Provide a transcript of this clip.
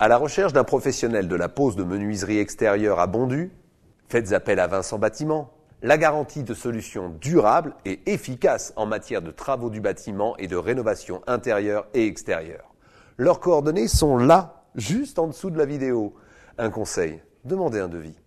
À la recherche d'un professionnel de la pose de menuiserie extérieure à Bondu, faites appel à Vincent Bâtiment. La garantie de solutions durables et efficaces en matière de travaux du bâtiment et de rénovation intérieure et extérieure. Leurs coordonnées sont là, juste en dessous de la vidéo. Un conseil, demandez un devis.